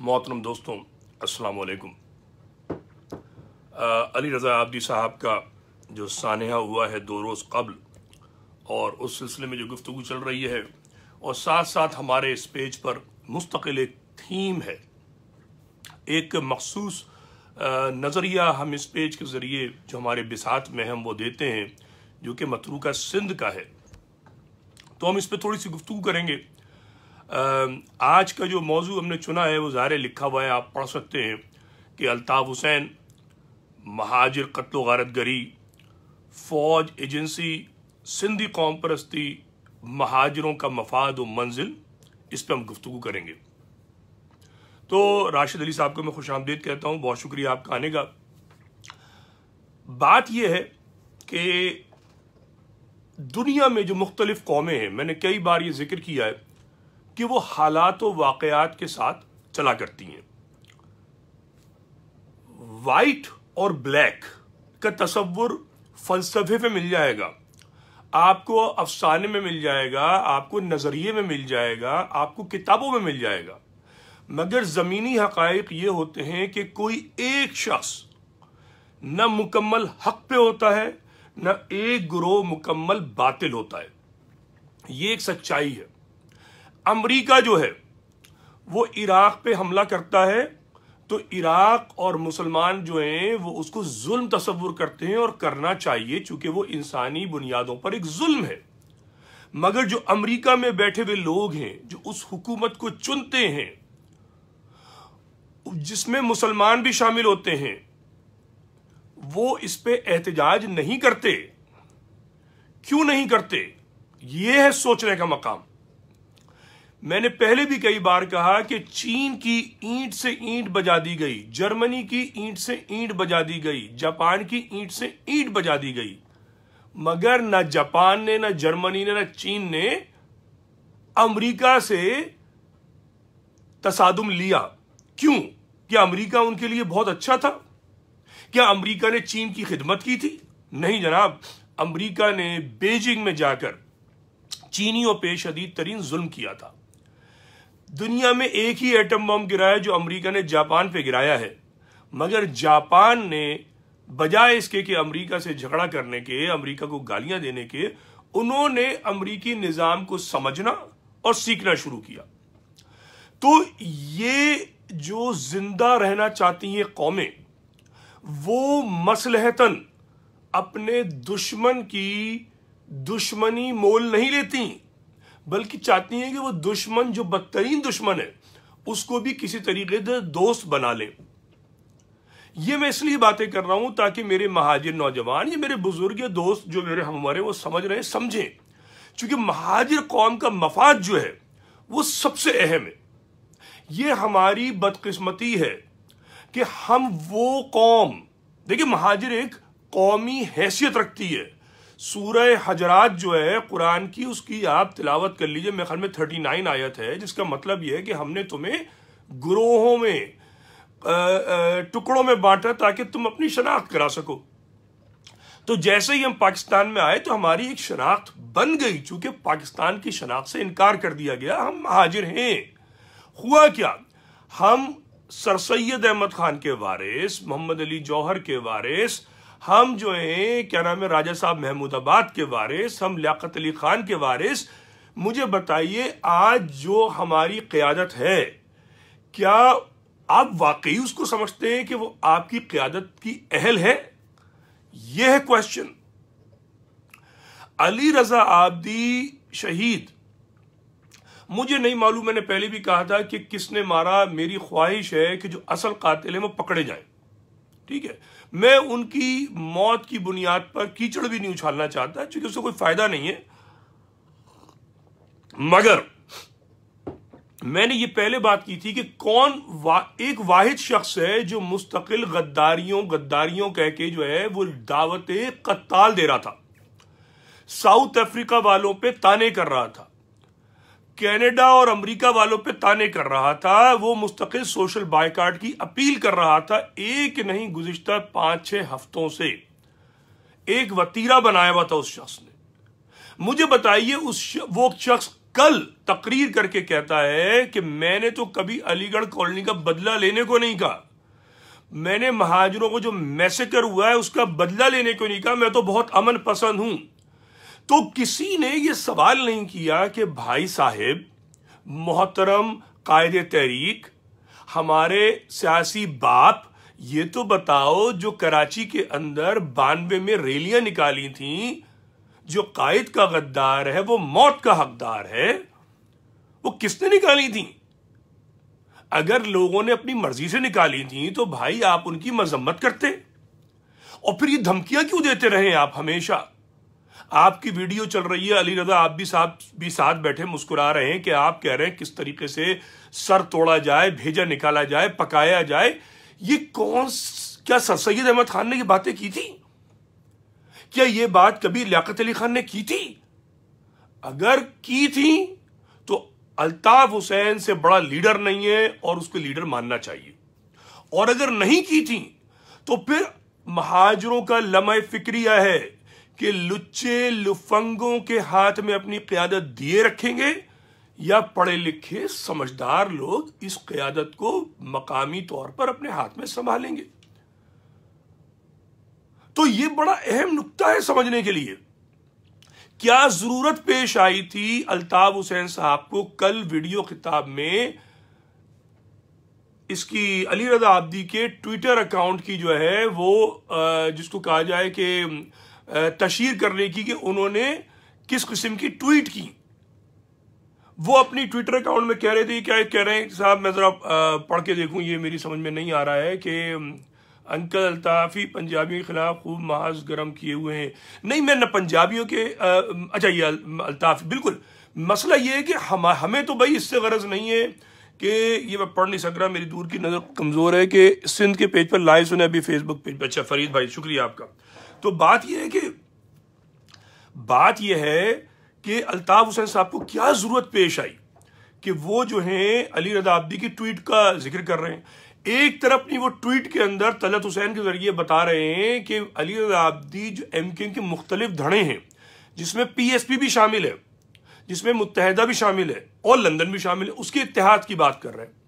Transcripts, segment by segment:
محترم دوستوں السلام علیکم علی رضا عبدی صاحب کا جو سانحہ ہوا ہے دو روز قبل اور اس سلسلے میں جو گفتگو چل رہی ہے اور ساتھ ساتھ ہمارے اس پیج پر مستقل ایک تھیم ہے ایک مخصوص نظریہ ہم اس پیج کے ذریعے جو ہمارے بسات میں ہم وہ دیتے ہیں جو کہ متروکہ سندھ کا ہے تو ہم اس پہ تھوڑی سی گفتگو کریں گے آج کا جو موضوع ہم نے چنا ہے وہ ظاہرے لکھا ہوا ہے آپ پڑھ سکتے ہیں کہ الطاف حسین مہاجر قتل غارت گری فوج ایجنسی سندھی قوم پرستی مہاجروں کا مفاد و منزل اس پہ ہم گفتگو کریں گے تو راشد علی صاحب کو میں خوش آمدید کہتا ہوں بہت شکریہ آپ کا آنے کا بات یہ ہے کہ دنیا میں جو مختلف قومیں ہیں میں نے کئی بار یہ ذکر کیا ہے کہ وہ حالات و واقعات کے ساتھ چلا کرتی ہیں وائٹ اور بلیک کا تصور فلسفے پہ مل جائے گا آپ کو افسانے میں مل جائے گا آپ کو نظریے میں مل جائے گا آپ کو کتابوں میں مل جائے گا مگر زمینی حقائق یہ ہوتے ہیں کہ کوئی ایک شخص نہ مکمل حق پہ ہوتا ہے نہ ایک گروہ مکمل باطل ہوتا ہے یہ ایک سچائی ہے امریکہ جو ہے وہ عراق پہ حملہ کرتا ہے تو عراق اور مسلمان جو ہیں وہ اس کو ظلم تصور کرتے ہیں اور کرنا چاہیے چونکہ وہ انسانی بنیادوں پر ایک ظلم ہے مگر جو امریکہ میں بیٹھے ہوئے لوگ ہیں جو اس حکومت کو چنتے ہیں جس میں مسلمان بھی شامل ہوتے ہیں وہ اس پہ احتجاج نہیں کرتے کیوں نہیں کرتے یہ ہے سوچنے کا مقام میں نے پہلے بھی کئی بار کہا کہ چین کی اینٹ سے اینٹ بجا دی گئی جرمنی کی اینٹ سے اینٹ بجا دی گئی جاپان کی اینٹ سے اینٹ بجا دی گئی مگر نہ جاپان نے نہ جرمنی نے نہ چین نے امریکہ سے تصادم لیا کیوں کیا امریکہ ان کے لیے بہت اچھا تھا کیا امریکہ نے چین کی خدمت کی تھی نہیں جناب امریکہ نے بیجنگ میں جا کر چینیوں پہ شدید ترین ظلم کیا تھا دنیا میں ایک ہی ایٹم بم گرایا جو امریکہ نے جاپان پہ گرایا ہے مگر جاپان نے بجائے اس کے کہ امریکہ سے جھگڑا کرنے کے امریکہ کو گالیاں دینے کے انہوں نے امریکی نظام کو سمجھنا اور سیکھنا شروع کیا تو یہ جو زندہ رہنا چاہتی ہیں قومیں وہ مسلحتاً اپنے دشمن کی دشمنی مول نہیں لیتی بلکہ چاہتی ہیں کہ وہ دشمن جو بدترین دشمن ہے اس کو بھی کسی طریقے سے دوست بنا لیں یہ میں اس لیے باتیں کر رہا ہوں تاکہ میرے مہاجر نوجوان یا میرے بزرگ یا دوست جو میرے ہمارے وہ سمجھ رہے ہیں سمجھیں چونکہ مہاجر قوم کا مفاد جو ہے وہ سب سے اہم ہے یہ ہماری بدقسمتی ہے کہ ہم وہ قوم دیکھیں مہاجر ایک قومی حیثیت رکھتی ہے سورہ حجرات جو ہے قرآن کی اس کی آپ تلاوت کر لیجئے میرے خیال میں تھرٹی نائن آیت ہے جس کا مطلب یہ ہے کہ ہم نے تمہیں گروہوں میں ٹکڑوں میں بانٹا تاکہ تم اپنی شناخت کرا سکو تو جیسے ہی ہم پاکستان میں آئے تو ہماری ایک شناخت بن گئی چونکہ پاکستان کی شناخت سے انکار کر دیا گیا ہم مہاجر ہیں ہوا کیا ہم سر سید احمد خان کے وارث محمد علی جوہر کے وارث ہم جو ہیں کیا نام ہے راجہ صاحب محمود آباد کے وارث ہم لیاقت علی خان کے وارث مجھے بتائیے آج جو ہماری قیادت ہے کیا آپ واقعی اس کو سمجھتے ہیں کہ وہ آپ کی قیادت کی اہل ہے یہ ہے کوشچن علی رضا آبدی شہید مجھے نہیں معلوم میں نے پہلے بھی کہا تھا کہ کس نے مارا میری خواہش ہے کہ جو اصل قاتل ہے وہ پکڑے جائیں ٹھیک ہے میں ان کی موت کی بنیاد پر کیچڑ بھی نہیں اچھالنا چاہتا چونکہ اس سے کوئی فائدہ نہیں ہے مگر میں نے یہ پہلے بات کی تھی کہ کون ایک واحد شخص ہے جو مستقل غداریوں غداریوں کہہ کے جو ہے وہ دعوت قتال دے رہا تھا ساؤتھ افریقہ والوں پہ تانے کر رہا تھا کینیڈا اور امریکہ والوں پہ تانے کر رہا تھا وہ مستقل سوشل بائی کی اپیل کر رہا تھا ایک نہیں گزشتہ پانچ چھ ہفتوں سے ایک وطیرہ بنایا ہوا تھا اس شخص نے مجھے بتائیے اس وہ شخص کل تقریر کر کے کہتا ہے کہ میں نے تو کبھی علی گڑھ کالونی کا بدلہ لینے کو نہیں کہا میں نے مہاجروں کو جو میسیکر ہوا ہے اس کا بدلہ لینے کو نہیں کہا میں تو بہت امن پسند ہوں تو کسی نے یہ سوال نہیں کیا کہ بھائی صاحب محترم قائد تحریک ہمارے سیاسی باپ یہ تو بتاؤ جو کراچی کے اندر بانوے میں ریلیاں نکالی تھیں جو قائد کا غدار ہے وہ موت کا حقدار ہے وہ کس نے نکالی تھیں اگر لوگوں نے اپنی مرضی سے نکالی تھیں تو بھائی آپ ان کی مذمت کرتے اور پھر یہ دھمکیاں کیوں دیتے رہے آپ ہمیشہ آپ کی ویڈیو چل رہی ہے علی رضا آپ بھی ساتھ بیٹھے مسکرا رہے ہیں کہ آپ کہہ رہے ہیں کس طریقے سے سر توڑا جائے بھیجا نکالا جائے پکایا جائے یہ کون کیا سر سید احمد خان نے یہ باتیں کی تھی کیا یہ بات کبھی لیاقت علی خان نے کی تھی اگر کی تھی تو الطاف حسین سے بڑا لیڈر نہیں ہے اور اس کو لیڈر ماننا چاہیے اور اگر نہیں کی تھی تو پھر مہاجروں کا لمحہ فکریہ ہے کہ لچے لفنگوں کے ہاتھ میں اپنی قیادت دیے رکھیں گے یا پڑھے لکھے سمجھدار لوگ اس قیادت کو مقامی طور پر اپنے ہاتھ میں سنبھالیں گے تو یہ بڑا اہم نکتہ ہے سمجھنے کے لیے کیا ضرورت پیش آئی تھی الطاف حسین صاحب کو کل ویڈیو خطاب میں اس کی علی رضا آبدی کے ٹویٹر اکاؤنٹ کی جو ہے وہ جس کو کہا جائے کہ تشہیر کرنے کی کہ انہوں نے کس قسم کی ٹویٹ کی وہ اپنی ٹویٹر اکاؤنٹ میں کہہ رہے تھے کیا کہہ رہے ہیں صاحب میں ذرا پڑھ کے دیکھوں یہ میری سمجھ میں نہیں آ رہا ہے کہ انکل الطافی پنجابیوں کے خلاف خوب محاذ گرم کیے ہوئے ہیں نہیں میں نہ پنجابیوں کے اچھا یہ الطافی بالکل مسئلہ یہ ہے کہ ہمیں تو بھائی اس سے غرض نہیں ہے کہ یہ میں پڑھ نہیں سک رہا میری دور کی نظر کمزور ہے کہ سندھ کے پیج پر لائیو سنے ابھی فیس بک پیج پر اچھا فرید بھائی شکریہ آپ کا تو بات یہ ہے کہ بات یہ ہے کہ الطاف حسین صاحب کو کیا ضرورت پیش آئی کہ وہ جو ہیں علی رضا آبدی کی ٹویٹ کا ذکر کر رہے ہیں ایک طرف نہیں وہ ٹویٹ کے اندر طلعت حسین کے ذریعے بتا رہے ہیں کہ علی رضا آبدی جو ایم کے مختلف دھڑے ہیں جس میں پی ایس پی بھی شامل ہے جس میں متحدہ بھی شامل ہے اور لندن بھی شامل ہے اس کے اتحاد کی بات کر رہے ہیں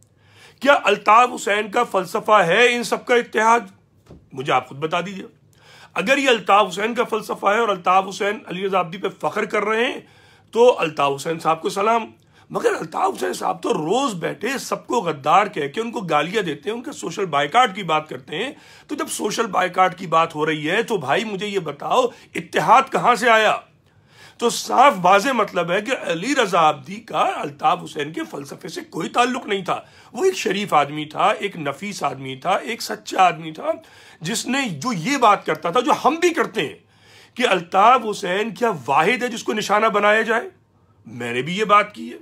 کیا الطاف حسین کا فلسفہ ہے ان سب کا اتحاد مجھے آپ خود بتا دیجئے اگر یہ الطاف حسین کا فلسفہ ہے اور الطاف حسین علی رضا عبدی پہ فخر کر رہے ہیں تو الطاف حسین صاحب کو سلام مگر الطاف حسین صاحب تو روز بیٹھے سب کو غدار کہہ کے ان کو گالیاں دیتے ہیں ان کے سوشل بائیکاٹ کی بات کرتے ہیں تو جب سوشل بائیکاٹ کی بات ہو رہی ہے تو بھائی مجھے یہ بتاؤ اتحاد کہاں سے آیا تو صاف واضح مطلب ہے کہ علی رضا عبدی کا الطاف حسین کے فلسفے سے کوئی تعلق نہیں تھا وہ ایک شریف آدمی تھا ایک نفیس آدمی تھا ایک سچا آدمی تھا جس نے جو یہ بات کرتا تھا جو ہم بھی کرتے ہیں کہ الطاف حسین کیا واحد ہے جس کو نشانہ بنایا جائے میں نے بھی یہ بات کی ہے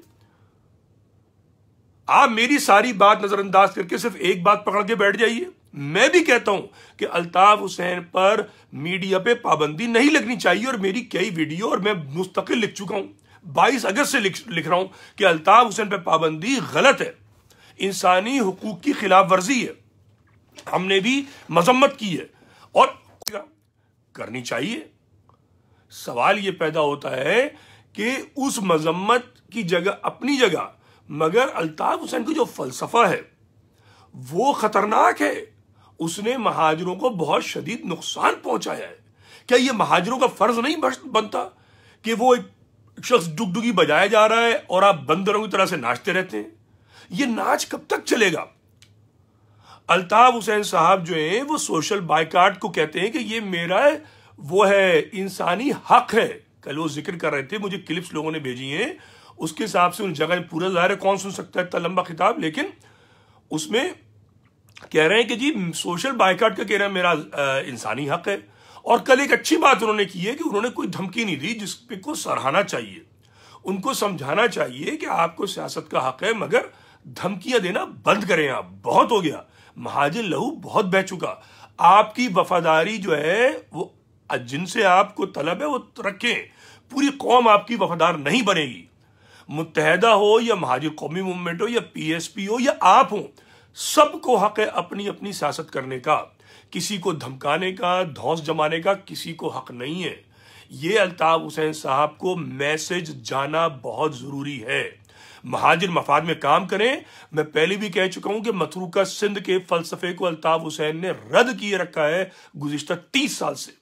آپ میری ساری بات نظر انداز کر کے صرف ایک بات پکڑ کے بیٹھ جائیے میں بھی کہتا ہوں کہ الطاف حسین پر میڈیا پہ پابندی نہیں لگنی چاہیے اور میری کئی ویڈیو اور میں مستقل لکھ چکا ہوں بائیس اگست سے لکھ رہا ہوں کہ الطاف حسین پہ پابندی غلط ہے انسانی حقوق کی خلاف ورزی ہے ہم نے بھی مذمت کی ہے اور کرنی چاہیے سوال یہ پیدا ہوتا ہے کہ اس مذمت کی جگہ اپنی جگہ مگر الطاف حسین کی جو فلسفہ ہے وہ خطرناک ہے اس نے مہاجروں کو بہت شدید نقصان پہنچایا ہے کیا یہ مہاجروں کا فرض نہیں بنتا کہ وہ ایک شخص ڈگ ڈگی بجایا جا رہا ہے اور آپ بندروں کی طرح سے ناچتے رہتے ہیں یہ ناچ کب تک چلے گا الطاف حسین صاحب جو ہیں وہ سوشل بائیکاٹ کو کہتے ہیں کہ یہ میرا وہ ہے انسانی حق ہے کل وہ ذکر کر رہے تھے مجھے کلپس لوگوں نے بھیجی ہیں اس کے حساب سے ان جگہ پورا ظاہر ہے کون سن سکتا ہے اتنا لمبا خطاب لیکن اس میں کہہ رہے ہیں کہ جی سوشل بائیکاٹ کا کہہ رہے ہیں میرا انسانی حق ہے اور کل ایک اچھی بات انہوں نے کی ہے کہ انہوں نے کوئی دھمکی نہیں دی جس پہ کو سرہانا چاہیے ان کو سمجھانا چاہیے کہ آپ کو سیاست کا حق ہے مگر دھمکیاں دینا بند کریں آپ بہت ہو گیا مہاجن لہو بہت بہ چکا آپ کی وفاداری جو ہے وہ جن سے آپ کو طلب ہے وہ رکھیں پوری قوم آپ کی وفادار نہیں بنے گی متحدہ ہو یا مہاجر قومی موومنٹ ہو یا پی ایس پی ہو یا آپ ہوں سب کو حق ہے اپنی اپنی سیاست کرنے کا کسی کو دھمکانے کا دھوس جمانے کا کسی کو حق نہیں ہے یہ الطاف حسین صاحب کو میسج جانا بہت ضروری ہے مہاجر مفاد میں کام کریں میں پہلے بھی کہہ چکا ہوں کہ متروکہ سندھ کے فلسفے کو الطاف حسین نے رد کیے رکھا ہے گزشتہ تیس سال سے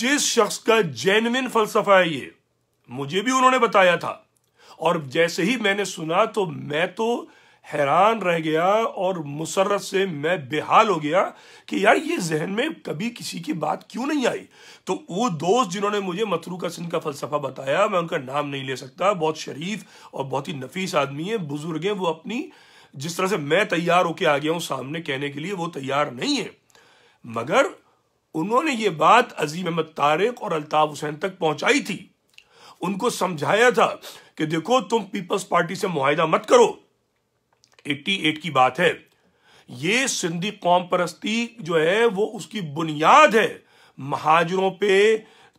جس شخص کا جینوین فلسفہ ہے یہ مجھے بھی انہوں نے بتایا تھا اور جیسے ہی میں نے سنا تو میں تو حیران رہ گیا اور مسرت سے میں حال ہو گیا کہ یار یہ ذہن میں کبھی کسی کی بات کیوں نہیں آئی تو وہ دوست جنہوں نے مجھے متروکہ سن کا فلسفہ بتایا میں ان کا نام نہیں لے سکتا بہت شریف اور بہت ہی نفیس آدمی ہے بزرگ ہیں وہ اپنی جس طرح سے میں تیار ہو کے آ گیا ہوں سامنے کہنے کے لیے وہ تیار نہیں ہے مگر انہوں نے یہ بات عظیم احمد طارق اور الطاف حسین تک پہنچائی تھی ان کو سمجھایا تھا کہ دیکھو تم پیپلز پارٹی سے معاہدہ مت کرو ایٹی ایٹ کی بات ہے یہ سندھی قوم پرستی جو ہے وہ اس کی بنیاد ہے مہاجروں پہ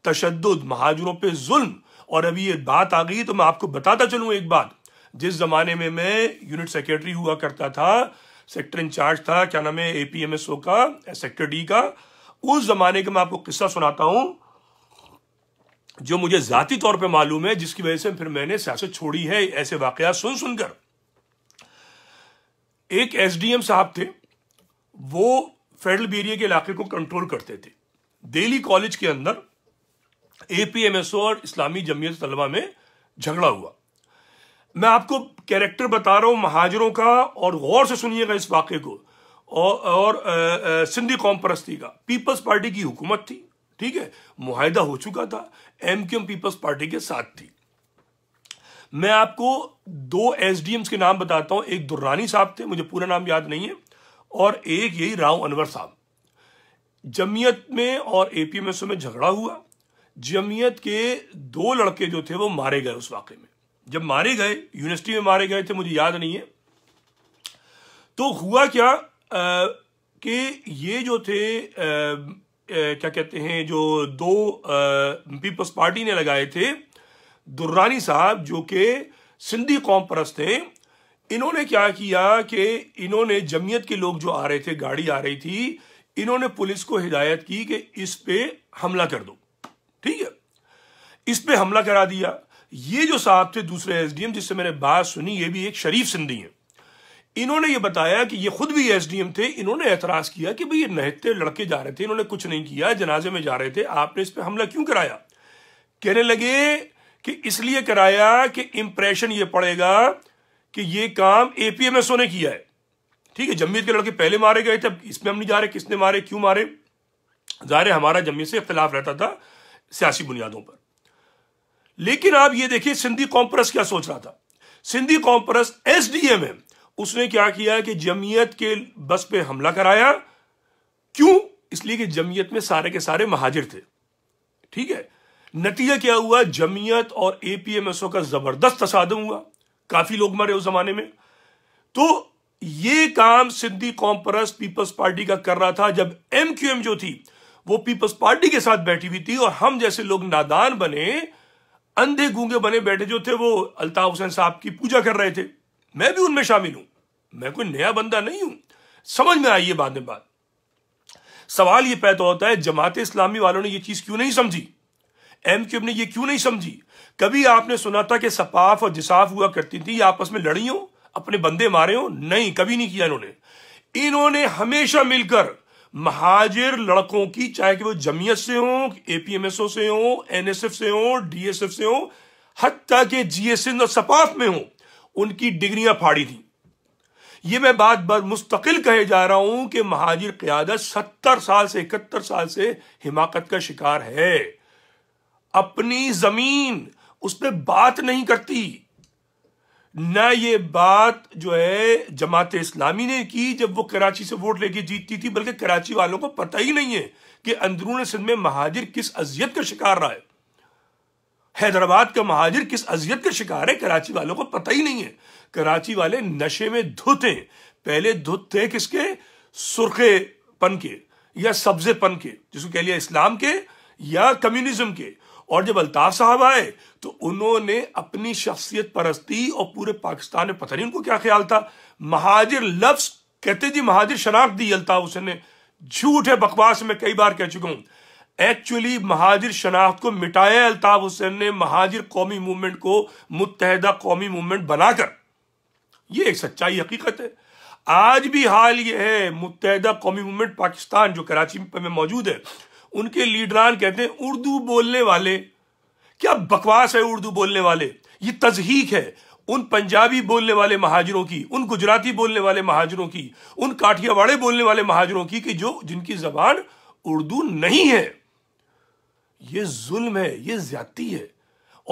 تشدد مہاجروں پہ ظلم اور ابھی یہ بات آ گئی تو میں آپ کو بتاتا چلوں ایک بات جس زمانے میں میں یونٹ سیکرٹری ہوا کرتا تھا سیکٹر انچارج تھا کیا نام ہے اے پی ایم ایس او کا اس زمانے کا میں آپ کو قصہ سناتا ہوں جو مجھے ذاتی طور پہ معلوم ہے جس کی وجہ سے پھر میں نے سیاست چھوڑی ہے ایسے واقعات سن سن کر ایک ایس ڈی ایم صاحب تھے وہ فیڈرل بیریے کے علاقے کو کنٹرول کرتے تھے دہلی کالج کے اندر اے پی ایم ایس او اور اسلامی جمعیت طلبہ میں جھگڑا ہوا میں آپ کو کیریکٹر بتا رہا ہوں مہاجروں کا اور غور سے سنیے گا اس واقعے کو اور سندھی قوم پرستی کا پیپلز پارٹی کی حکومت تھی ٹھیک ہے معاہدہ ہو چکا تھا ایم پیپلز پارٹی کے ساتھ تھی میں آپ کو دو ایس ڈی ایمز کے نام بتاتا ہوں ایک درانی صاحب تھے مجھے پورا نام یاد نہیں ہے اور ایک یہی راؤ انور صاحب جمعیت میں اور اے پی ایم ایس میں جھگڑا ہوا جمعیت کے دو لڑکے جو تھے وہ مارے گئے اس واقعے میں جب مارے گئے یونیورسٹی میں مارے گئے تھے مجھے یاد نہیں ہے تو ہوا کیا کہ یہ جو تھے کیا کہتے ہیں جو دو پیپلز پارٹی نے لگائے تھے درانی صاحب جو کہ سندھی قوم پرست انہوں نے کیا کیا کہ انہوں نے جمعیت کے لوگ جو آ رہے تھے گاڑی آ رہی تھی انہوں نے پولیس کو ہدایت کی کہ اس پہ حملہ کر دو ٹھیک ہے اس پہ حملہ کرا دیا یہ جو صاحب تھے دوسرے ایس ڈی ایم جس سے میں نے بات سنی یہ بھی ایک شریف سندھی ہیں انہوں نے یہ بتایا کہ یہ خود بھی ایس ڈی ایم تھے انہوں نے اعتراض کیا کہ بھئی یہ نہتے لڑکے جا رہے تھے انہوں نے کچھ نہیں کیا جنازے میں جا رہے تھے آپ نے اس پہ حملہ کیوں کرایا کہنے لگے کہ اس لیے کرایا کہ امپریشن یہ پڑے گا کہ یہ کام اے پی ایم ایس او نے کیا ہے ٹھیک ہے جمعیت کے لڑکے پہلے مارے گئے تھے اس میں ہم نہیں جا رہے کس نے مارے کیوں مارے ظاہر ہے ہمارا جمعیت سے اختلاف رہتا تھا سیاسی بنیادوں پر لیکن آپ یہ دیکھیے سندھی کمپرس کیا سوچ رہا تھا سندھی کمپرس ایس ڈی ایم ایم اس نے کیا کیا کہ جمعیت کے بس پہ حملہ کرایا کیوں اس لیے کہ جمعیت میں سارے کے سارے مہاجر تھے ٹھیک ہے نتیجہ کیا ہوا جمعیت اور اے پی ایم ایس او کا زبردست تصادم ہوا کافی لوگ مرے اس زمانے میں تو یہ کام سندھی قوم پرست پیپلز پارٹی کا کر رہا تھا جب ایم کیو ایم جو تھی وہ پیپلز پارٹی کے ساتھ بیٹھی ہوئی تھی اور ہم جیسے لوگ نادان بنے اندھے گونگے بنے بیٹھے جو تھے وہ الطاف حسین صاحب کی پوجا کر رہے تھے میں بھی ان میں شامل ہوں میں کوئی نیا بندہ نہیں ہوں سمجھ میں آئیے بعد میں بات سوال یہ پیدا ہوتا ہے جماعت اسلامی والوں نے یہ چیز کیوں نہیں سمجھی ایم کیو نے یہ کیوں نہیں سمجھی کبھی آپ نے سنا تھا کہ سپاف اور جساف ہوا کرتی تھی آپس میں لڑی ہوں اپنے بندے مارے ہوں نہیں کبھی نہیں کیا انہوں نے انہوں نے ہمیشہ مل کر مہاجر لڑکوں کی چاہے کہ وہ جمیت سے ہوں اے پی ایم ایس او سے ہوں این ایس ایف سے ہوں ڈی ایس ایف سے ہوں حتیٰ کہ جی ایس ایس اور سپاف میں ہوں ان کی ڈگریاں پھاڑی تھیں یہ میں بات بر مستقل کہے جا رہا ہوں کہ مہاجر قیادت ستر سال سے اکتر سال سے حماقت کا شکار ہے اپنی زمین اس پہ بات نہیں کرتی نہ یہ بات جو ہے جماعت اسلامی نے کی جب وہ کراچی سے ووٹ لے کے جیتتی تھی بلکہ کراچی والوں کو پتہ ہی نہیں ہے کہ اندرون سندھ میں مہاجر کس اذیت کا شکار رہا ہے حیدرآباد کا مہاجر کس اذیت کا شکار ہے کراچی والوں کو پتہ ہی نہیں ہے کراچی والے نشے میں دھتے پہلے دھت تھے کس کے سرخے پن کے یا سبزے پن کے جس کو کہہ لیا اسلام کے یا کمیونزم کے اور جب الطاف صاحب آئے تو انہوں نے اپنی شخصیت پرستی اور پورے پاکستان میں پتہ نہیں ان کو کیا خیال تھا مہاجر لفظ کہتے جی مہاجر شناخت دی الطاف حسین نے جھوٹ ہے بکواس میں کئی بار کہہ چکا ہوں ایکچولی مہاجر شناخت کو مٹایا الطاف حسین نے مہاجر قومی موومنٹ کو متحدہ قومی موومنٹ بنا کر یہ ایک سچائی حقیقت ہے آج بھی حال یہ ہے متحدہ قومی موومنٹ پاکستان جو کراچی میں موجود ہے ان کے لیڈران کہتے ہیں اردو بولنے والے کیا بکواس ہے اردو بولنے والے یہ تضحیق ہے ان پنجابی بولنے والے مہاجروں کی ان گجراتی بولنے والے مہاجروں کی ان کاٹیا واڑے بولنے والے مہاجروں کی کہ جو جن کی زبان اردو نہیں ہے یہ ظلم ہے یہ زیادتی ہے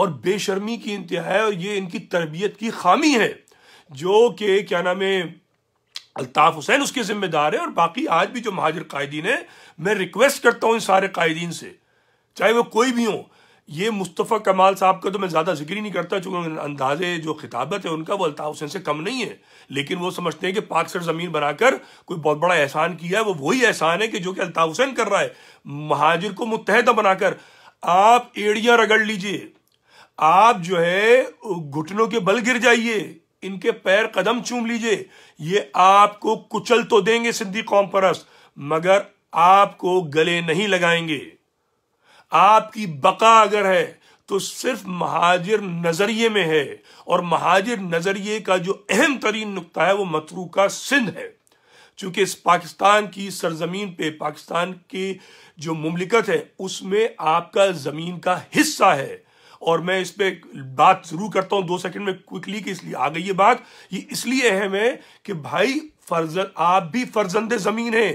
اور بے شرمی کی انتہائی اور یہ ان کی تربیت کی خامی ہے جو کہ کیا نام ہے الطاف حسین اس کے ذمہ دار ہے اور باقی آج بھی جو مہاجر قائدین ہیں میں ریکویسٹ کرتا ہوں ان سارے قائدین سے چاہے وہ کوئی بھی ہوں یہ مصطفیٰ کمال صاحب کا تو میں زیادہ ذکر ہی نہیں کرتا چونکہ اندازے جو خطابت ہے ان کا وہ الطاف حسین سے کم نہیں ہے لیکن وہ سمجھتے ہیں کہ پاک سر زمین بنا کر کوئی بہت بڑا احسان کیا ہے وہ وہی احسان ہے کہ جو کہ الطاف حسین کر رہا ہے مہاجر کو متحدہ بنا کر آپ ایڑیاں رگڑ لیجئے آپ جو ہے گھٹنوں کے بل گر جائیے ان کے پیر قدم چوم لیجئے یہ آپ کو کچل تو دیں گے سندھی قوم پرست مگر آپ کو گلے نہیں لگائیں گے آپ کی بقا اگر ہے تو صرف مہاجر نظریے میں ہے اور مہاجر نظریے کا جو اہم ترین نقطہ ہے وہ مترو کا سندھ ہے چونکہ اس پاکستان کی سرزمین پہ پاکستان کی جو مملکت ہے اس میں آپ کا زمین کا حصہ ہے اور میں اس پہ بات ضرور کرتا ہوں دو سیکنڈ میں کوئکلی کہ اس لیے آ گئی یہ بات یہ اس لیے اہم ہے کہ بھائی آپ بھی فرزند زمین ہیں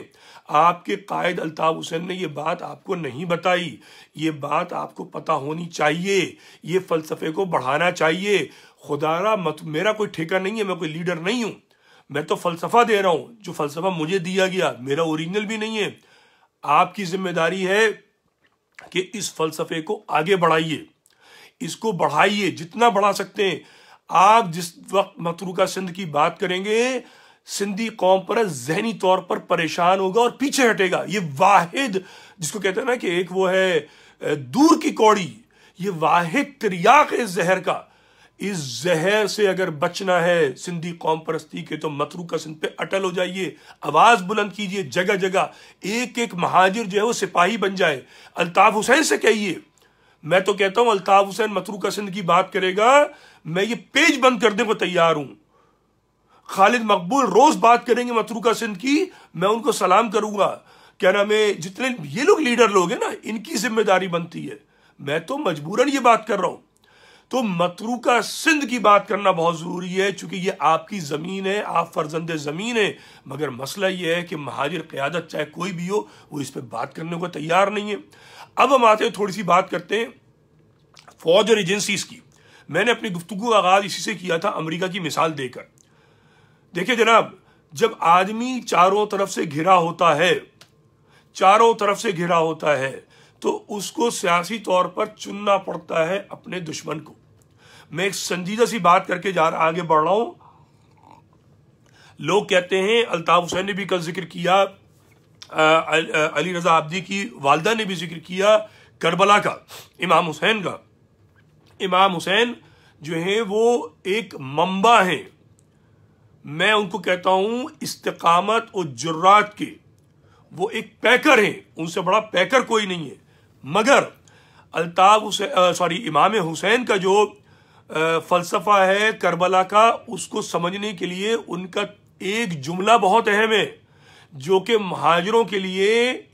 آپ کے قائد الطاف حسین نے یہ بات آپ کو نہیں بتائی یہ بات آپ کو پتہ ہونی چاہیے یہ فلسفے کو بڑھانا چاہیے خدا را مت میرا کوئی ٹھیکہ نہیں ہے میں کوئی لیڈر نہیں ہوں میں تو فلسفہ دے رہا ہوں جو فلسفہ مجھے دیا گیا میرا اوریجنل بھی نہیں ہے آپ کی ذمہ داری ہے کہ اس فلسفے کو آگے بڑھائیے اس کو بڑھائیے جتنا بڑھا سکتے ہیں آپ جس وقت متروکہ سندھ کی بات کریں گے سندھی قوم پر ذہنی طور پر پریشان ہوگا اور پیچھے ہٹے گا یہ واحد جس کو کہتے ہیں نا کہ ایک وہ ہے دور کی کوڑی یہ واحد تریاق ہے اس زہر کا اس زہر سے اگر بچنا ہے سندھی قوم پرستی کے تو کا سندھ پہ اٹل ہو جائیے آواز بلند کیجئے جگہ جگہ ایک ایک مہاجر جو ہے وہ سپاہی بن جائے الطاف حسین سے کہیے میں تو کہتا ہوں الطاف حسین کا سندھ کی بات کرے گا میں یہ پیج بند کرنے کو تیار ہوں خالد مقبول روز بات کریں گے کا سندھ کی میں ان کو سلام کروں گا کیا نام ہے جتنے یہ لوگ لیڈر لوگ ہیں نا ان کی ذمہ داری بنتی ہے میں تو مجبوراً یہ بات کر رہا ہوں تو کا سندھ کی بات کرنا بہت ضروری ہے چونکہ یہ آپ کی زمین ہے آپ فرزند زمین ہے مگر مسئلہ یہ ہے کہ مہاجر قیادت چاہے کوئی بھی ہو وہ اس پہ بات کرنے کو تیار نہیں ہے اب ہم آتے ہیں تھوڑی سی بات کرتے ہیں فوج اور ایجنسیز کی میں نے اپنی گفتگو آغاز اسی سے کیا تھا امریکہ کی مثال دے کر دیکھیں جناب جب آدمی چاروں طرف سے گھرا ہوتا ہے چاروں طرف سے گھرا ہوتا ہے تو اس کو سیاسی طور پر چننا پڑتا ہے اپنے دشمن کو میں ایک سنجیدہ سی بات کر کے جا رہا آگے بڑھ رہا ہوں لوگ کہتے ہیں الطاف حسین نے بھی کل ذکر کیا علی رضا عبدی کی والدہ نے بھی ذکر کیا کربلا کا امام حسین کا امام حسین جو ہیں وہ ایک منبع ہیں میں ان کو کہتا ہوں استقامت اور جرات کے وہ ایک پیکر ہیں ان سے بڑا پیکر کوئی نہیں ہے مگر الطاف حسین سوری امام حسین کا جو فلسفہ ہے کربلا کا اس کو سمجھنے کے لیے ان کا ایک جملہ بہت اہم ہے جو کہ مہاجروں کے لیے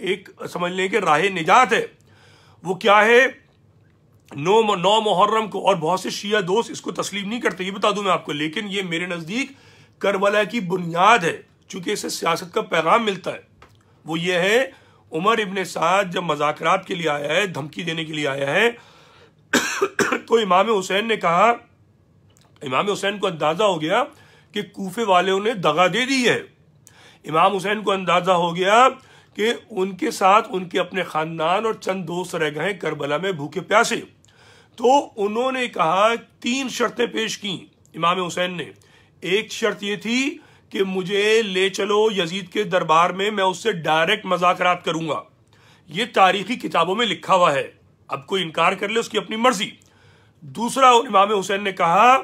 ایک سمجھ لیں کہ راہ نجات ہے وہ کیا ہے نو نو محرم کو اور بہت سے شیعہ دوست اس کو تسلیم نہیں کرتے یہ بتا دوں میں آپ کو لیکن یہ میرے نزدیک کربلا کی بنیاد ہے چونکہ اسے سیاست کا پیغام ملتا ہے وہ یہ ہے عمر ابن سعد جب مذاکرات کے لیے آیا ہے دھمکی دینے کے لیے آیا ہے تو امام حسین نے کہا امام حسین کو اندازہ ہو گیا کہ کوفے والوں نے دگا دے دی ہے امام حسین کو اندازہ ہو گیا کہ ان کے ساتھ ان کے اپنے خاندان اور چند دوست رہ گئے کربلا میں بھوکے پیاسے تو انہوں نے کہا تین شرطیں پیش کی امام حسین نے ایک شرط یہ تھی کہ مجھے لے چلو یزید کے دربار میں میں اس سے ڈائریکٹ مذاکرات کروں گا یہ تاریخی کتابوں میں لکھا ہوا ہے اب کوئی انکار کر لے اس کی اپنی مرضی دوسرا امام حسین نے کہا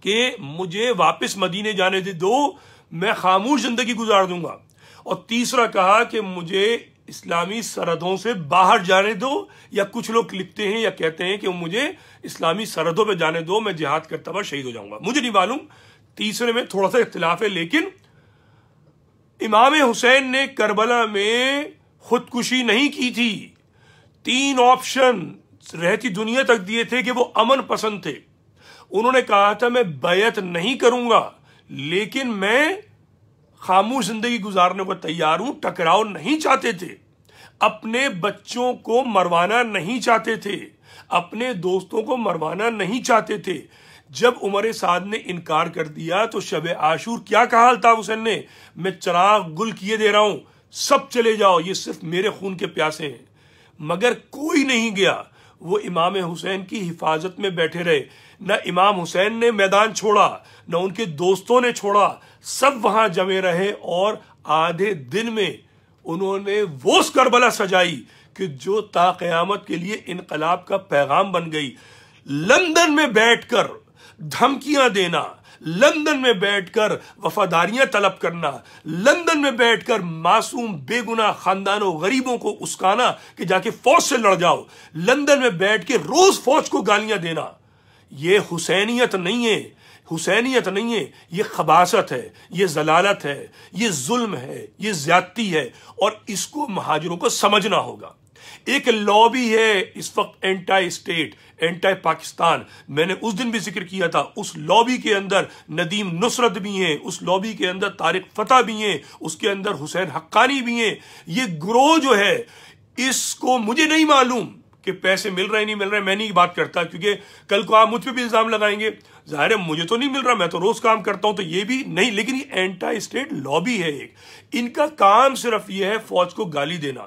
کہ مجھے واپس مدینے جانے دے دو میں خاموش زندگی گزار دوں گا اور تیسرا کہا کہ مجھے اسلامی سرحدوں سے باہر جانے دو یا کچھ لوگ لکھتے ہیں یا کہتے ہیں کہ مجھے اسلامی سرحدوں پہ جانے دو میں جہاد کرتا ہوا شہید ہو جاؤں گا مجھے نہیں معلوم تیسرے میں تھوڑا سا اختلاف ہے لیکن امام حسین نے کربلا میں خودکشی نہیں کی تھی تین آپشن رہتی دنیا تک دیے تھے کہ وہ امن پسند تھے انہوں نے کہا تھا میں بیعت نہیں کروں گا لیکن میں خاموش زندگی گزارنے کو تیار ہوں ٹکراؤ نہیں چاہتے تھے اپنے بچوں کو مروانا نہیں چاہتے تھے اپنے دوستوں کو مروانا نہیں چاہتے تھے جب عمر سعد نے انکار کر دیا تو شب آشور کیا کہا الطاف حسین نے میں چراغ گل کیے دے رہا ہوں سب چلے جاؤ یہ صرف میرے خون کے پیاسے ہیں مگر کوئی نہیں گیا وہ امام حسین کی حفاظت میں بیٹھے رہے نہ امام حسین نے میدان چھوڑا نہ ان کے دوستوں نے چھوڑا سب وہاں جمے رہے اور آدھے دن میں انہوں نے وہ اس کربلا سجائی کہ جو تا قیامت کے لیے انقلاب کا پیغام بن گئی لندن میں بیٹھ کر دھمکیاں دینا لندن میں بیٹھ کر وفاداریاں طلب کرنا لندن میں بیٹھ کر معصوم بے خاندان خاندانوں غریبوں کو اسکانا کہ جا کے فوج سے لڑ جاؤ لندن میں بیٹھ کے روز فوج کو گالیاں دینا یہ حسینیت نہیں ہے حسینیت نہیں ہے یہ خباصت ہے یہ ضلالت ہے یہ ظلم ہے یہ زیادتی ہے اور اس کو مہاجروں کو سمجھنا ہوگا ایک لابی ہے اس وقت اینٹائی اسٹیٹ اینٹائی پاکستان میں نے اس دن بھی ذکر کیا تھا اس لابی کے اندر ندیم نصرت بھی ہیں اس لابی کے اندر طارق فتح بھی ہیں اس کے اندر حسین حقانی بھی ہیں یہ گروہ جو ہے اس کو مجھے نہیں معلوم کہ پیسے مل رہے نہیں مل رہے میں نہیں بات کرتا کیونکہ کل کو آپ مجھ پہ بھی الزام لگائیں گے ظاہر ہے مجھے تو نہیں مل رہا میں تو روز کام کرتا ہوں تو یہ بھی نہیں لیکن یہ اینٹا اسٹیٹ لابی ہے ایک ان کا کام صرف یہ ہے فوج کو گالی دینا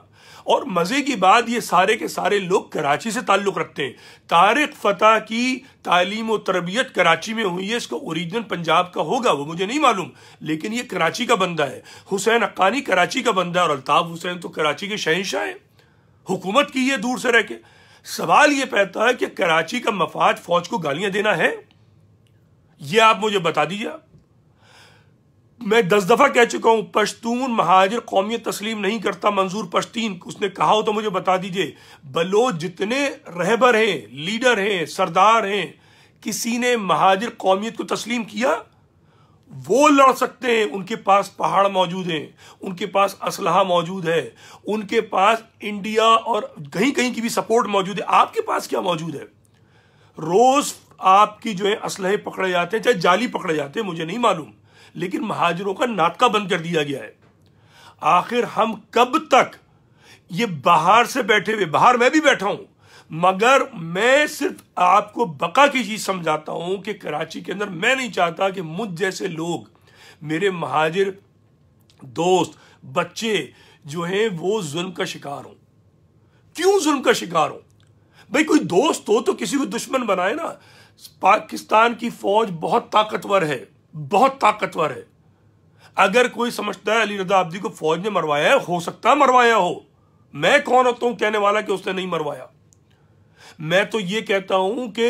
اور مزے کی بات یہ سارے کے سارے لوگ کراچی سے تعلق رکھتے ہیں طارق فتح کی تعلیم و تربیت کراچی میں ہوئی ہے اس کا اوریجنل پنجاب کا ہوگا وہ مجھے نہیں معلوم لیکن یہ کراچی کا بندہ ہے حسین اقانی کراچی کا بندہ ہے اور الطاف حسین تو کراچی کے شہنشاہ ہیں حکومت کی ہے دور سے رہ کے سوال یہ پیدا ہے کہ کراچی کا مفاد فوج کو گالیاں دینا ہے یہ آپ مجھے بتا دیجیے میں دس دفعہ کہہ چکا ہوں پشتون مہاجر قومیت تسلیم نہیں کرتا منظور پشتین اس نے کہا ہو تو مجھے بتا دیجیے بلو جتنے رہبر ہیں لیڈر ہیں سردار ہیں کسی نے مہاجر قومیت کو تسلیم کیا وہ لڑ سکتے ہیں ان کے پاس پہاڑ موجود ہیں ان کے پاس اسلحہ موجود ہے ان کے پاس انڈیا اور کہیں کہیں کی بھی سپورٹ موجود ہے آپ کے پاس کیا موجود ہے روز آپ کی جو ہے اسلحے پکڑے جاتے ہیں چاہے جالی پکڑے جاتے ہیں مجھے نہیں معلوم لیکن مہاجروں کا ناطقہ بند کر دیا گیا ہے آخر ہم کب تک یہ باہر سے بیٹھے ہوئے باہر میں بھی بیٹھا ہوں مگر میں صرف آپ کو بقا کی چیز سمجھاتا ہوں کہ کراچی کے اندر میں نہیں چاہتا کہ مجھ جیسے لوگ میرے مہاجر دوست بچے جو ہیں وہ ظلم کا شکار ہوں کیوں ظلم کا شکار ہوں بھائی کوئی دوست ہو تو کسی کو دشمن بنائے نا پاکستان کی فوج بہت طاقتور ہے بہت طاقتور ہے اگر کوئی سمجھتا ہے علی رضا عبدی کو فوج نے مروایا ہے ہو سکتا مروایا ہو میں کون ہوتا ہوں کہنے والا کہ اس نے نہیں مروایا میں تو یہ کہتا ہوں کہ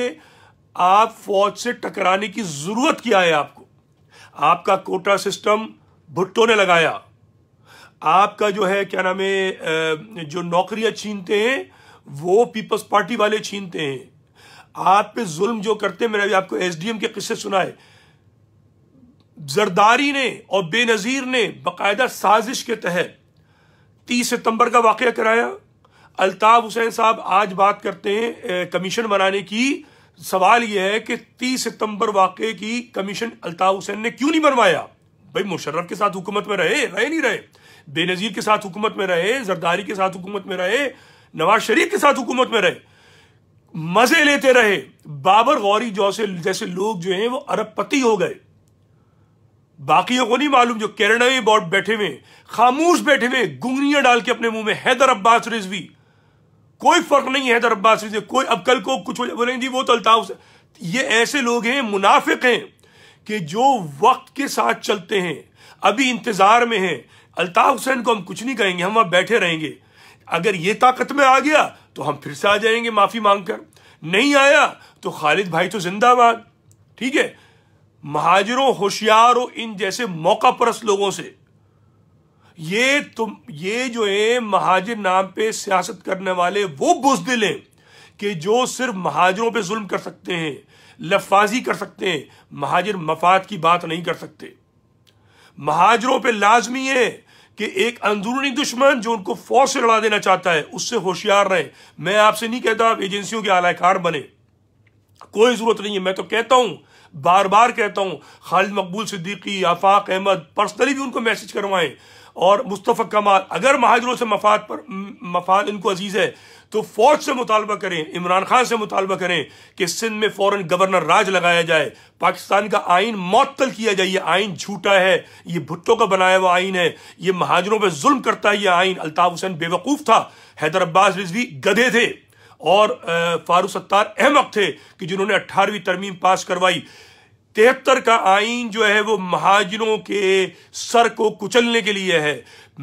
آپ فوج سے ٹکرانے کی ضرورت کیا ہے آپ کو آپ کا کوٹا سسٹم بھٹو نے لگایا آپ کا جو ہے کیا نام ہے جو نوکریاں چھینتے ہیں وہ پیپلس پارٹی والے چھینتے ہیں آپ پہ ظلم جو کرتے میں نے آپ کو ایس ڈی ایم کے قصے سنائے زرداری نے اور بے نظیر نے باقاعدہ سازش کے تحت تیس ستمبر کا واقعہ کرایا الطاف حسین صاحب آج بات کرتے ہیں کمیشن بنانے کی سوال یہ ہے کہ تیس ستمبر واقع کی کمیشن الطاف حسین نے کیوں نہیں بنوایا بھائی مشرف کے ساتھ حکومت میں رہے رہے نہیں رہے بے نظیر کے ساتھ حکومت میں رہے زرداری کے ساتھ حکومت میں رہے نواز شریف کے ساتھ حکومت میں رہے مزے لیتے رہے بابر غوری جو سے جیسے لوگ جو ہیں وہ ارب پتی ہو گئے باقیوں کو نہیں معلوم جو کیرنا میں بیٹھے ہوئے خاموش بیٹھے ہوئے گنگنیاں ڈال کے اپنے منہ میں حیدر عباس رضوی کوئی فرق نہیں ہے حیدر عباسی سے کوئی اب کل کو کچھ جی، وہ تو الطاف سے یہ ایسے لوگ ہیں منافق ہیں کہ جو وقت کے ساتھ چلتے ہیں ابھی انتظار میں ہیں الطاف حسین کو ہم کچھ نہیں کہیں گے ہم وہاں بیٹھے رہیں گے اگر یہ طاقت میں آ گیا تو ہم پھر سے آ جائیں گے معافی مانگ کر نہیں آیا تو خالد بھائی تو زندہ باد ٹھیک ہے مہاجروں ہوشیاروں ان جیسے موقع پرست لوگوں سے یہ تم یہ جو ہے مہاجر نام پہ سیاست کرنے والے وہ بزدل دل ہیں کہ جو صرف مہاجروں پہ ظلم کر سکتے ہیں لفاظی کر سکتے ہیں مہاجر مفاد کی بات نہیں کر سکتے مہاجروں پہ لازمی ہے کہ ایک اندرونی دشمن جو ان کو فوج سے لڑا دینا چاہتا ہے اس سے ہوشیار رہے میں آپ سے نہیں کہتا آپ ایجنسیوں کے اعلی کار بنے کوئی ضرورت نہیں ہے میں تو کہتا ہوں بار بار کہتا ہوں خالد مقبول صدیقی آفاق احمد پرسنلی بھی ان کو میسج کروائیں اور مصطفیٰ کمال اگر مہاجروں سے مفاد پر مفاد ان کو عزیز ہے تو فوج سے مطالبہ کریں عمران خان سے مطالبہ کریں کہ سندھ میں گورنر راج لگایا جائے پاکستان کا آئین معطل کیا جائے یہ آئین جھوٹا ہے یہ بھٹو کا بنایا ہوا آئین ہے یہ مہاجروں پہ ظلم کرتا ہے یہ آئین الطاف حسین بے وقوف تھا حیدر عباس رضوی گدھے تھے اور فاروق ستار احمد تھے کہ جنہوں نے اٹھارہویں ترمیم پاس کروائی تہتر کا آئین جو ہے وہ مہاجروں کے سر کو کچلنے کے لیے ہے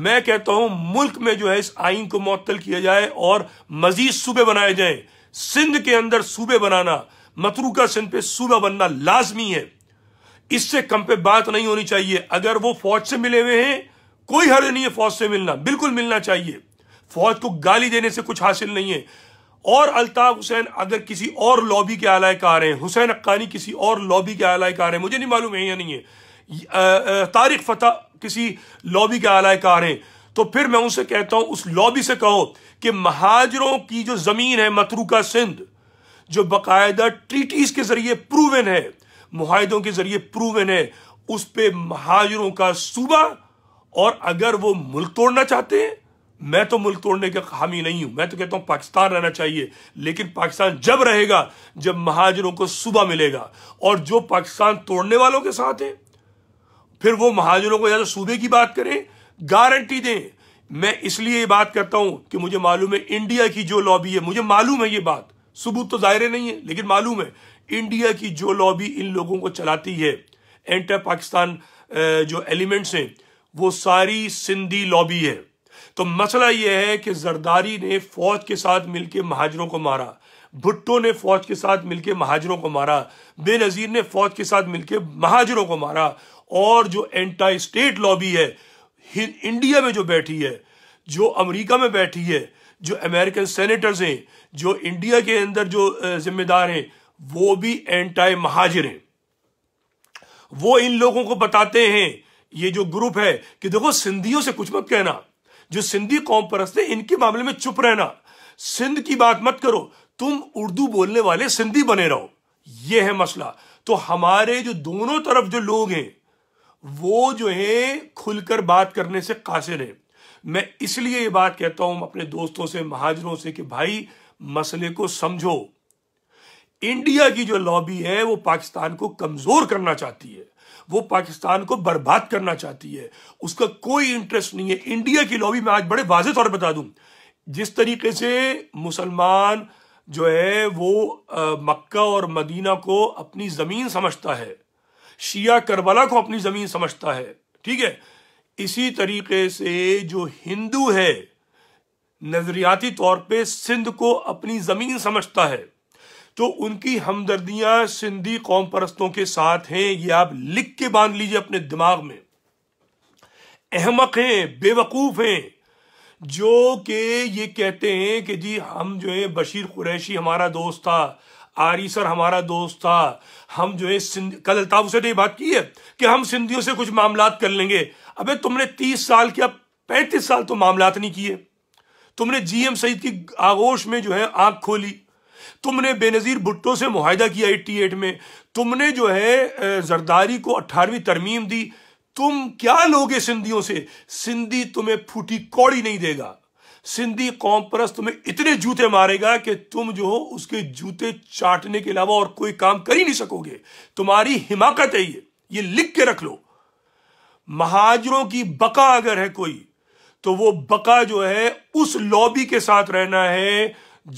میں کہتا ہوں ملک میں جو ہے اس آئین کو معطل کیا جائے اور مزید صوبے بنائے جائیں سندھ کے اندر صوبے بنانا متروکہ سندھ پہ صوبہ بننا لازمی ہے اس سے کم پہ بات نہیں ہونی چاہیے اگر وہ فوج سے ملے ہوئے ہیں کوئی حرج نہیں ہے فوج سے ملنا بالکل ملنا چاہیے فوج کو گالی دینے سے کچھ حاصل نہیں ہے اور الطاف حسین اگر کسی اور لابی کے اعلی کار ہیں حسین اکانی کسی اور لابی کے اعلی کار ہیں مجھے نہیں معلوم ہے یا نہیں ہے طارق فتح کسی لابی کے اعلی کار ہیں تو پھر میں ان سے کہتا ہوں اس لابی سے کہو کہ مہاجروں کی جو زمین ہے متروکہ سندھ جو باقاعدہ ٹریٹیز کے ذریعے پروون ہے معاہدوں کے ذریعے پروون ہے اس پہ مہاجروں کا صوبہ اور اگر وہ ملک توڑنا چاہتے ہیں میں تو ملک توڑنے کے حامی نہیں ہوں میں تو کہتا ہوں پاکستان رہنا چاہیے لیکن پاکستان جب رہے گا جب مہاجروں کو صوبہ ملے گا اور جو پاکستان توڑنے والوں کے ساتھ ہے پھر وہ مہاجروں کو یا تو صوبے کی بات کریں گارنٹی دیں میں اس لیے یہ بات کرتا ہوں کہ مجھے معلوم ہے انڈیا کی جو لابی ہے مجھے معلوم ہے یہ بات ثبوت تو ظاہر نہیں ہے لیکن معلوم ہے انڈیا کی جو لابی ان لوگوں کو چلاتی ہے اینٹر پاکستان جو ایلیمنٹس ہیں وہ ساری سندھی لابی ہے تو مسئلہ یہ ہے کہ زرداری نے فوج کے ساتھ مل کے مہاجروں کو مارا بھٹو نے فوج کے ساتھ مل کے مہاجروں کو مارا بے نظیر نے فوج کے ساتھ مل کے مہاجروں کو مارا اور جو اینٹائی اسٹیٹ لابی ہے انڈیا میں جو بیٹھی ہے جو امریکہ میں بیٹھی ہے جو امریکن سینیٹرز ہیں جو انڈیا کے اندر جو ذمہ دار ہیں وہ بھی اینٹائی مہاجر ہیں وہ ان لوگوں کو بتاتے ہیں یہ جو گروپ ہے کہ دیکھو سندھیوں سے کچھ مت کہنا جو سندھی قوم پرست ان کے معاملے میں چپ رہنا سندھ کی بات مت کرو تم اردو بولنے والے سندھی بنے رہو یہ ہے مسئلہ تو ہمارے جو دونوں طرف جو لوگ ہیں وہ جو ہیں کھل کر بات کرنے سے قاصر ہیں میں اس لیے یہ بات کہتا ہوں اپنے دوستوں سے مہاجروں سے کہ بھائی مسئلے کو سمجھو انڈیا کی جو لابی ہے وہ پاکستان کو کمزور کرنا چاہتی ہے وہ پاکستان کو برباد کرنا چاہتی ہے اس کا کوئی انٹرسٹ نہیں ہے انڈیا کی لوبی میں آج بڑے واضح طور پہ بتا دوں جس طریقے سے مسلمان جو ہے وہ مکہ اور مدینہ کو اپنی زمین سمجھتا ہے شیعہ کربلا کو اپنی زمین سمجھتا ہے ٹھیک ہے اسی طریقے سے جو ہندو ہے نظریاتی طور پہ سندھ کو اپنی زمین سمجھتا ہے تو ان کی ہمدردیاں سندھی قوم پرستوں کے ساتھ ہیں یہ آپ لکھ کے باندھ لیجئے اپنے دماغ میں احمق ہیں بے وقوف ہیں جو کہ یہ کہتے ہیں کہ جی ہم جو ہے بشیر قریشی ہمارا دوست تھا آری سر ہمارا دوست تھا ہم جو ہے الطاف سے نے بات کی ہے کہ ہم سندھیوں سے کچھ معاملات کر لیں گے ابھی تم نے تیس سال کیا پینتیس سال تو معاملات نہیں کیے تم نے جی ایم سعید کی آغوش میں جو ہے آنکھ کھولی تم نے بے نظیر بھٹو سے معاہدہ کیا ایٹی ایٹ میں تم نے جو ہے زرداری کو اٹھارویں ترمیم دی تم کیا لوگے سندھیوں سے سندھی تمہیں پھوٹی کوڑی نہیں دے گا سندھی قوم پرست تمہیں اتنے جوتے مارے گا کہ تم جو اس کے جوتے چاٹنے کے علاوہ اور کوئی کام کر ہی نہیں سکو گے تمہاری حماقت ہے یہ یہ لکھ کے رکھ لو مہاجروں کی بقا اگر ہے کوئی تو وہ بقا جو ہے اس لوبی کے ساتھ رہنا ہے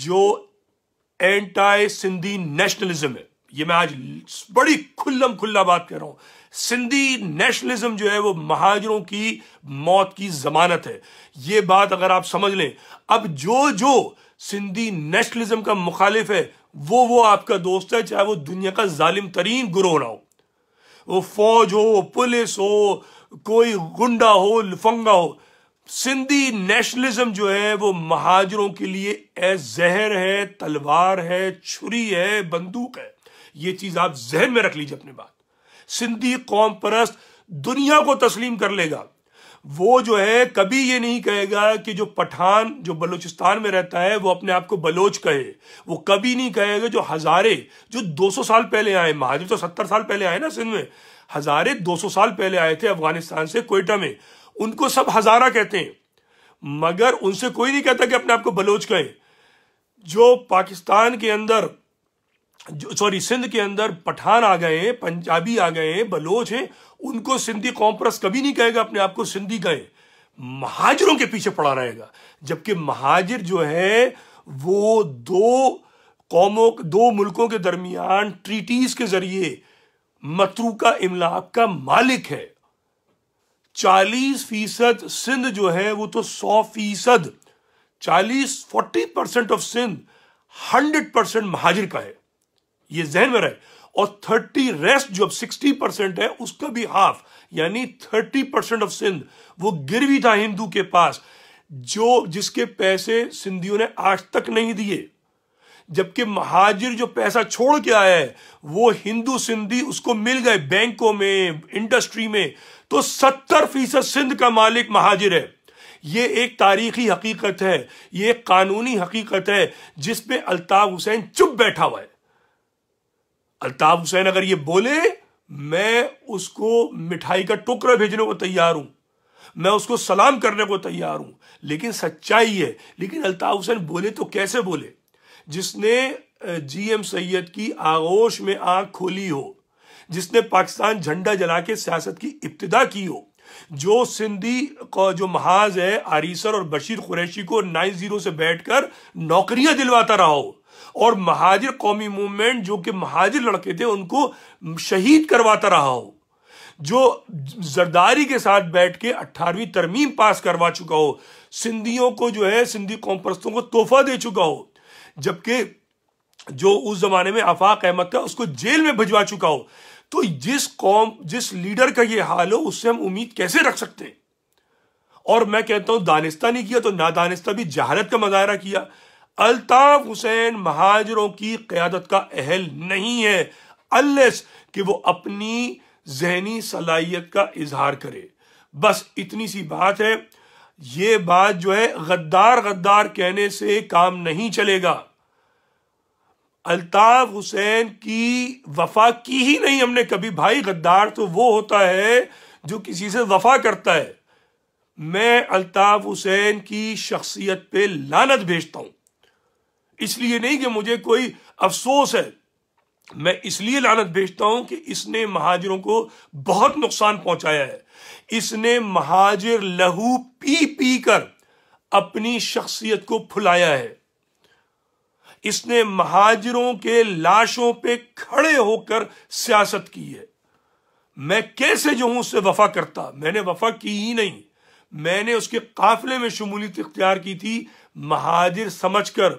جو اینٹائی سندھی نیشنلزم ہے یہ میں آج بڑی کھلم کھلا بات کر رہا ہوں سندھی نیشنلزم جو ہے وہ مہاجروں کی موت کی ضمانت ہے یہ بات اگر آپ سمجھ لیں اب جو جو سندھی نیشنلزم کا مخالف ہے وہ وہ آپ کا دوست ہے چاہے وہ دنیا کا ظالم ترین گروہ نہ ہو وہ فوج ہو پولیس ہو کوئی گنڈا ہو لفنگا ہو سندھی نیشنلزم جو ہے وہ مہاجروں کے لیے اے زہر ہے تلوار ہے چھری ہے بندوق ہے یہ چیز آپ ذہن میں رکھ لیجیے اپنے بات سندھی قوم پرست دنیا کو تسلیم کر لے گا وہ جو ہے کبھی یہ نہیں کہے گا کہ جو پٹھان جو بلوچستان میں رہتا ہے وہ اپنے آپ کو بلوچ کہے وہ کبھی نہیں کہے گا جو ہزارے جو دو سو سال پہلے آئے مہاجر تو ستر سال پہلے آئے نا سندھ میں ہزارے دو سو سال پہلے آئے تھے افغانستان سے کوئٹہ میں ان کو سب ہزارہ کہتے ہیں مگر ان سے کوئی نہیں کہتا کہ اپنے آپ کو بلوچ کہیں جو پاکستان کے اندر سوری سندھ کے اندر پٹھان آ گئے ہیں پنجابی آ گئے ہیں بلوچ ہیں ان کو سندھی کومپرس کبھی نہیں کہے گا اپنے آپ کو سندھی کہیں مہاجروں کے پیچھے پڑا رہے گا جبکہ مہاجر جو ہے وہ دو قوموں دو ملکوں کے درمیان ٹریٹیز کے ذریعے متروکہ املاک کا مالک ہے چالیس فیصد سندھ جو ہے وہ تو سو فیصد چالیس فورٹی پرسینٹ ہنڈریڈ پرسینٹ مہاجر کا ہے یہ ذہن میں رہے اور تھرٹی ریسٹ جو اب سکسٹی ہے اس کا بھی ہاف یعنی تھرٹی پرسینٹ آف سندھ وہ گروی تھا ہندو کے پاس جو جس کے پیسے سندھیوں نے آج تک نہیں دیے جبکہ مہاجر جو پیسہ چھوڑ کے آیا ہے وہ ہندو سندھی اس کو مل گئے بینکوں میں انڈسٹری میں تو ستر فیصد سندھ کا مالک مہاجر ہے یہ ایک تاریخی حقیقت ہے یہ ایک قانونی حقیقت ہے جس پہ الطاف حسین چپ بیٹھا ہوا ہے الطاف حسین اگر یہ بولے میں اس کو مٹھائی کا ٹکڑا بھیجنے کو تیار ہوں میں اس کو سلام کرنے کو تیار ہوں لیکن سچائی ہے لیکن الطاف حسین بولے تو کیسے بولے جس نے جی ایم سید کی آغوش میں آنکھ کھولی ہو جس نے پاکستان جھنڈا جلا کے سیاست کی ابتدا کی ہو جو سندھی جو محاذ ہے آریسر اور بشیر قریشی کو نائن زیرو سے بیٹھ کر نوکریاں دلواتا رہا ہو اور مہاجر قومی موومنٹ جو کہ مہاجر لڑکے تھے ان کو شہید کرواتا رہا ہو جو زرداری کے ساتھ بیٹھ کے اٹھارویں ترمیم پاس کروا چکا ہو سندھیوں کو جو ہے سندھی قوم پرستوں کو تحفہ دے چکا ہو جبکہ جو اس زمانے میں آفاق احمد تھا اس کو جیل میں بھجوا چکا ہو تو جس قوم جس لیڈر کا یہ حال ہو اس سے ہم امید کیسے رکھ سکتے ہیں اور میں کہتا ہوں دانستہ نہیں کیا تو نادانستہ بھی جہالت کا مظاہرہ کیا الطاف حسین مہاجروں کی قیادت کا اہل نہیں ہے الس کہ وہ اپنی ذہنی صلاحیت کا اظہار کرے بس اتنی سی بات ہے یہ بات جو ہے غدار غدار کہنے سے کام نہیں چلے گا الطاف حسین کی وفا کی ہی نہیں ہم نے کبھی بھائی غدار تو وہ ہوتا ہے جو کسی سے وفا کرتا ہے میں الطاف حسین کی شخصیت پہ لانت بھیجتا ہوں اس لیے نہیں کہ مجھے کوئی افسوس ہے میں اس لیے لانت بھیجتا ہوں کہ اس نے مہاجروں کو بہت نقصان پہنچایا ہے اس نے مہاجر لہو پی پی کر اپنی شخصیت کو پھلایا ہے اس نے مہاجروں کے لاشوں پہ کھڑے ہو کر سیاست کی ہے میں کیسے جو ہوں اس سے وفا کرتا میں نے وفا کی ہی نہیں میں نے اس کے قافلے میں شمولیت اختیار کی تھی مہاجر سمجھ کر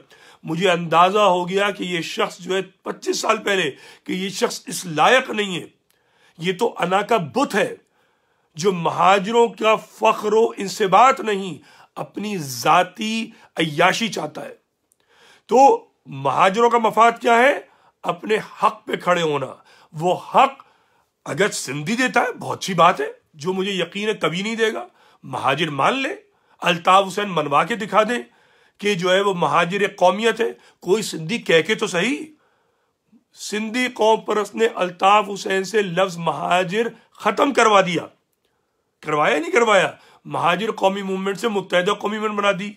مجھے اندازہ ہو گیا کہ یہ شخص جو ہے پچیس سال پہلے کہ یہ شخص اس لائق نہیں ہے یہ تو انا کا بت ہے جو مہاجروں کا فخر و سے بات نہیں اپنی ذاتی عیاشی چاہتا ہے تو مہاجروں کا مفاد کیا ہے اپنے حق پہ کھڑے ہونا وہ حق اگر سندھی دیتا ہے بہت اچھی بات ہے جو مجھے یقین ہے کبھی نہیں دے گا مہاجر مان لے الطاف حسین منوا کے دکھا دے کہ جو ہے وہ مہاجر قومیت ہے کوئی سندھی کہہ کے تو صحیح سندھی قوم پرس نے الطاف حسین سے لفظ مہاجر ختم کروا دیا کروایا نہیں کروایا مہاجر قومی موومنٹ سے متحدہ قومی بنا دی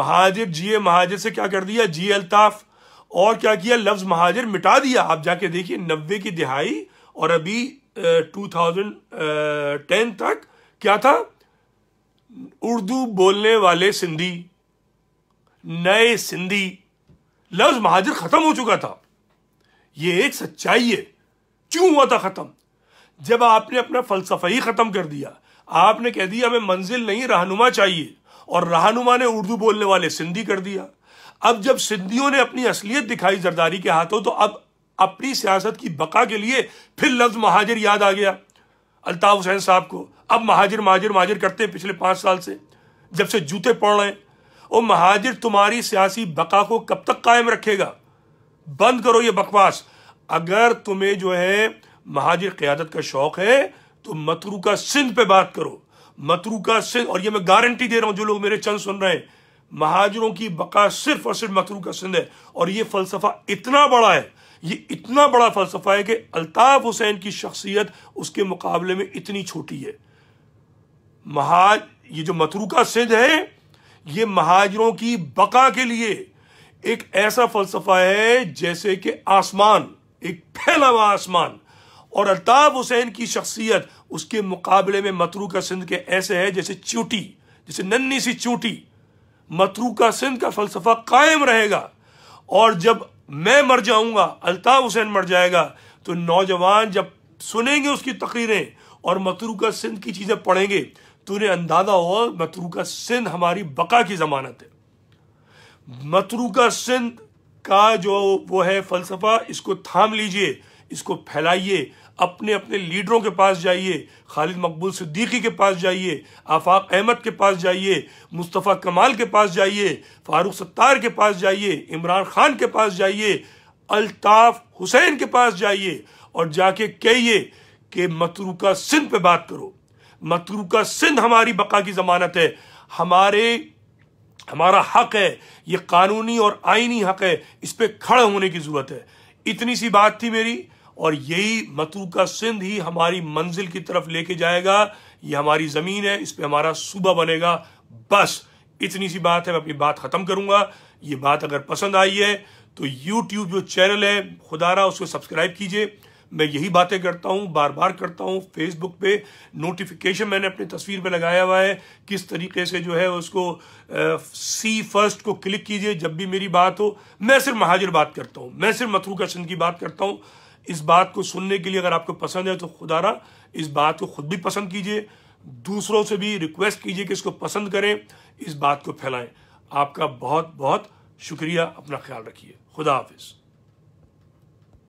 مہاجر جیے مہاجر سے کیا کر دیا جی الطاف اور کیا کیا لفظ مہاجر مٹا دیا آپ جا کے دیکھیے نوے کی دہائی اور ابھی ٹو تھاؤزینڈ ٹین تک کیا تھا اردو بولنے والے سندھی نئے سندھی لفظ مہاجر ختم ہو چکا تھا یہ ایک سچائی ہے کیوں ہوا تھا ختم جب آپ نے اپنا فلسفہ ہی ختم کر دیا آپ نے کہہ دیا ہمیں منزل نہیں رہنما چاہیے اور رہنما نے اردو بولنے والے سندھی کر دیا اب جب سندھیوں نے اپنی اصلیت دکھائی زرداری کے ہاتھوں تو اب اپنی سیاست کی بقا کے لیے پھر لفظ مہاجر یاد آ گیا الطاف حسین صاحب کو اب مہاجر مہاجر مہاجر کرتے ہیں پچھلے پانچ سال سے جب سے جوتے پڑ رہے ہیں وہ مہاجر تمہاری سیاسی بقا کو کب تک قائم رکھے گا بند کرو یہ بکواس اگر تمہیں جو ہے مہاجر قیادت کا شوق ہے تو مترو کا سندھ پہ بات کرو مترو کا سندھ اور یہ میں گارنٹی دے رہا ہوں جو لوگ میرے چند سن رہے ہیں مہاجروں کی بقا صرف اور صرف متھرو کا سندھ ہے اور یہ فلسفہ اتنا بڑا ہے یہ اتنا بڑا فلسفہ ہے کہ الطاف حسین کی شخصیت اس کے مقابلے میں اتنی چھوٹی ہے مہاج یہ جو مترو کا سندھ ہے یہ مہاجروں کی بقا کے لیے ایک ایسا فلسفہ ہے جیسے کہ آسمان ایک پھیلا ہوا آسمان اور الطاف حسین کی شخصیت اس کے مقابلے میں مترو کا سندھ کے ایسے ہے جیسے چوٹی جیسے ننی سی چوٹی متروکہ سندھ کا فلسفہ قائم رہے گا اور جب میں مر جاؤں گا الطاف حسین مر جائے گا تو نوجوان جب سنیں گے اس کی تقریریں اور متروکہ سندھ کی چیزیں پڑھیں گے تو انہیں اندازہ ہوا متروکہ سندھ ہماری بقا کی ضمانت ہے متروکہ سندھ کا جو وہ ہے فلسفہ اس کو تھام لیجئے اس کو پھیلائیے اپنے اپنے لیڈروں کے پاس جائیے خالد مقبول صدیقی کے پاس جائیے آفاق احمد کے پاس جائیے مصطفیٰ کمال کے پاس جائیے فاروق ستار کے پاس جائیے عمران خان کے پاس جائیے الطاف حسین کے پاس جائیے اور جا کے کہیے کہ متروکہ سندھ پہ بات کرو متروکہ سندھ ہماری بقا کی ضمانت ہے ہمارے ہمارا حق ہے یہ قانونی اور آئینی حق ہے اس پہ کھڑے ہونے کی ضرورت ہے اتنی سی بات تھی میری اور یہی متو کا سندھ ہی ہماری منزل کی طرف لے کے جائے گا یہ ہماری زمین ہے اس پہ ہمارا صوبہ بنے گا بس اتنی سی بات ہے میں اپنی بات ختم کروں گا یہ بات اگر پسند آئی ہے تو یوٹیوب جو چینل ہے خدا را اس کو سبسکرائب کیجئے میں یہی باتیں کرتا ہوں بار بار کرتا ہوں فیس بک پہ نوٹیفکیشن میں نے اپنی تصویر پہ لگایا ہوا ہے کس طریقے سے جو ہے اس کو سی فرسٹ کو کلک کیجئے جب بھی میری بات ہو میں صرف مہاجر بات کرتا ہوں میں صرف متروکہ کا سندھ کی بات کرتا ہوں اس بات کو سننے کے لیے اگر آپ کو پسند ہے تو خدا را اس بات کو خود بھی پسند کیجئے دوسروں سے بھی ریکویسٹ کیجئے کہ اس کو پسند کریں اس بات کو پھیلائیں آپ کا بہت بہت شکریہ اپنا خیال رکھیے خدا حافظ